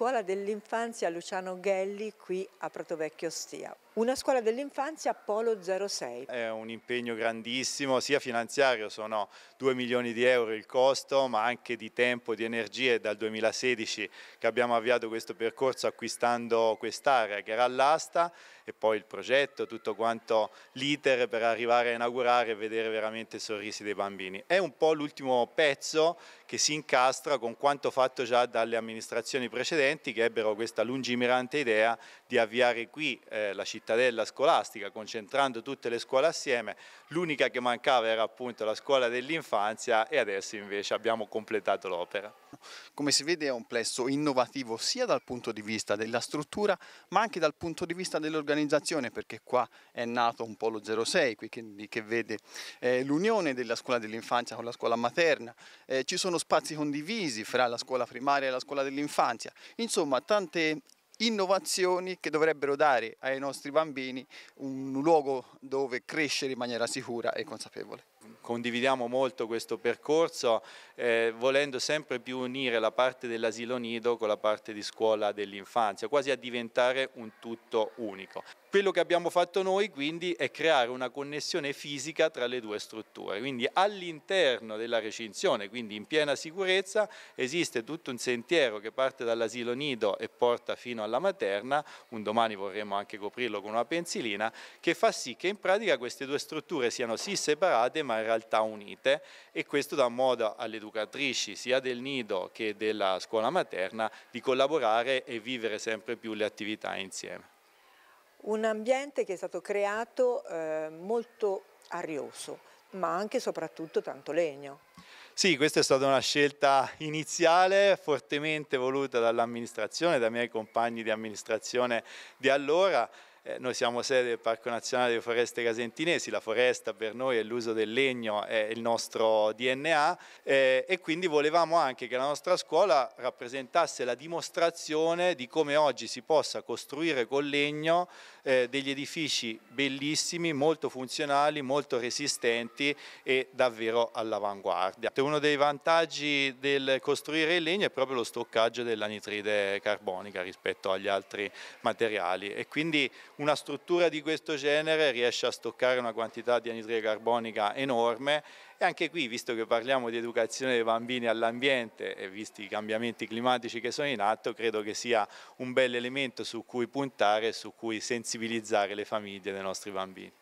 scuola dell'infanzia Luciano Ghelli qui a Pratovecchio Stia. Una scuola dell'infanzia Polo 06. È un impegno grandissimo, sia finanziario, sono 2 milioni di euro il costo, ma anche di tempo, di energie. Dal 2016 che abbiamo avviato questo percorso acquistando quest'area che era all'asta e poi il progetto, tutto quanto l'iter per arrivare a inaugurare e vedere veramente i sorrisi dei bambini. È un po' l'ultimo pezzo che si incastra con quanto fatto già dalle amministrazioni precedenti studenti che ebbero questa lungimirante idea di avviare qui eh, la cittadella scolastica concentrando tutte le scuole assieme, l'unica che mancava era appunto la scuola dell'infanzia e adesso invece abbiamo completato l'opera. Come si vede è un plesso innovativo sia dal punto di vista della struttura ma anche dal punto di vista dell'organizzazione perché qua è nato un po' lo 06 quindi che vede eh, l'unione della scuola dell'infanzia con la scuola materna, eh, ci sono spazi condivisi fra la scuola primaria e la scuola dell'infanzia, insomma tante innovazioni che dovrebbero dare ai nostri bambini un luogo dove crescere in maniera sicura e consapevole condividiamo molto questo percorso, eh, volendo sempre più unire la parte dell'asilo nido con la parte di scuola dell'infanzia, quasi a diventare un tutto unico. Quello che abbiamo fatto noi quindi è creare una connessione fisica tra le due strutture, quindi all'interno della recinzione, quindi in piena sicurezza, esiste tutto un sentiero che parte dall'asilo nido e porta fino alla materna, un domani vorremmo anche coprirlo con una pensilina, che fa sì che in pratica queste due strutture siano sì separate ma in realtà unite e questo dà modo alle educatrici sia del nido che della scuola materna di collaborare e vivere sempre più le attività insieme. Un ambiente che è stato creato eh, molto arioso, ma anche e soprattutto tanto legno. Sì, questa è stata una scelta iniziale fortemente voluta dall'amministrazione, dai miei compagni di amministrazione di allora eh, noi siamo sede del Parco Nazionale delle Foreste Casentinesi, la foresta per noi e l'uso del legno è il nostro DNA eh, e quindi volevamo anche che la nostra scuola rappresentasse la dimostrazione di come oggi si possa costruire con legno eh, degli edifici bellissimi, molto funzionali, molto resistenti e davvero all'avanguardia. Uno dei vantaggi del costruire il legno è proprio lo stoccaggio dell'anitride carbonica rispetto agli altri materiali e quindi una struttura di questo genere riesce a stoccare una quantità di anidride carbonica enorme e anche qui, visto che parliamo di educazione dei bambini all'ambiente e visti i cambiamenti climatici che sono in atto, credo che sia un bel elemento su cui puntare e su cui sensibilizzare le famiglie dei nostri bambini.